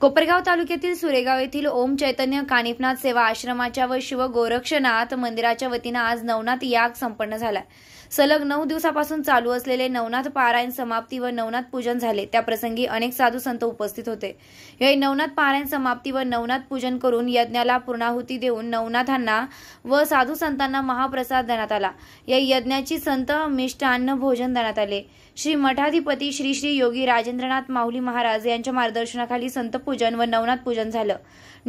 कोपरगाव तालुक्यातील सुरेगाव येथील ओम चैतन्य कानिफनाथ सेवा आश्रमाच्या व शिव गोरक्षनाथ मंदिराच्या वतीनं आज नवनाथ याग संपन्न झाला सलग नऊ दिवसापासून चालू असलेले नवनाथ पारायण समाप्ती व नवनाथ पूजन झाले त्याप्रसंगी अनेक साधू संत उपस्थित होते यावेळी नवनाथ पारायण समाप्ती व नवनाथ पूजन करून यज्ञाला पूर्णाहुती देऊन नवनाथांना व साधू संतांना महाप्रसाद देण्यात आला या यज्ञाची संत मिष्टान्न भोजन देण्यात आले श्री मठाधिपती श्री श्री योगी राजेंद्रनाथ माहुली महाराज यांच्या मार्गदर्शनाखाली संत पूजन व नवनाथ पूजन झालं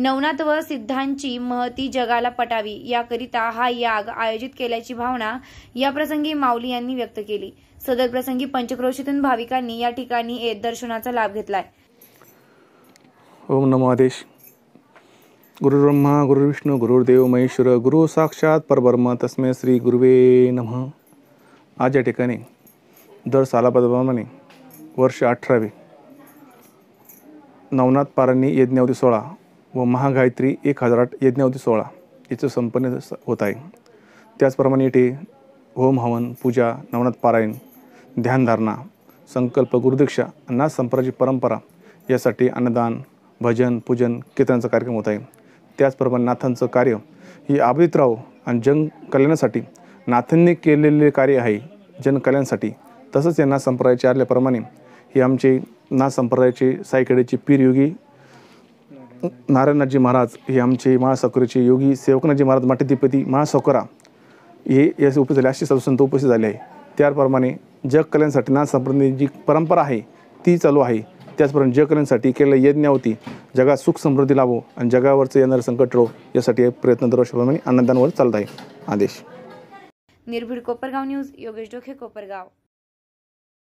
नवनाथ व सिद्धांची महती जगाला पटावी याकरिता हा याग आयोजित केल्याची भावना या प्रसंगी माऊली यांनी व्यक्त केली सदर प्रसंगी पंचक्रोशीतून भाविकांनी या ठिकाणी येत दर्शनाचा लाभ घेतलाय ओम नमो आदेश गुरु ब्रह्मा गुरुविष्णू गुरुर्देव महेश्वर गुरु साक्षात परब्रह्म तस्मे श्री गुरुवे नम आज या ठिकाणी दर सालाप्रमाणे वर्ष अठरावे नवनाथ पारांनी यज्ञावधी सोळा व महागायत्री एक हजार आठ यज्ञावधी सोळा याचं संपन्न होत आहे त्याचप्रमाणे येथे होम हवन पूजा नवनाथ पारायण ध्यानधारणा संकल्प गुरुदीक्षा नाथ संपराची परंपरा यासाठी अन्नदान भजन पूजन कीर्तनाचा कार्यक्रम होत आहे त्याचप्रमाणे नाथांचं कार्य ही राव आणि जन कल्याणासाठी नाथांनी केलेले कार्य आहे जनकल्याणसाठी तसंच यांना संप्रदायाच्या आल्याप्रमाणे हे आमचे नाथ संप्रदायाचे सायकडेचे पीर योगी नारायणनाथजी महाराज हे आमचे महासाकोरीचे योगी सेवकनाथजी महाराज माटीधिपती महासाकोरा हे याचे उपस्थित झाले असे सदस्यांत उपस्थित झाले आहे त्याप्रमाणे जगकल्याणसाठी नाथ संप्रदायाची जी परंपरा आहे ती चालू आहे त्याचप्रमाणे जगकल्याणसाठी केलेल्या होती जगात सुख समृद्धी लावो आणि जगावरचं येणारं संकट रो यासाठी प्रयत्न दरवर्षीप्रमाणे आनंदांवर चालत आहे आदेश निर्भीड कोपरगाव न्यूज योगेश डोखे कोपरगाव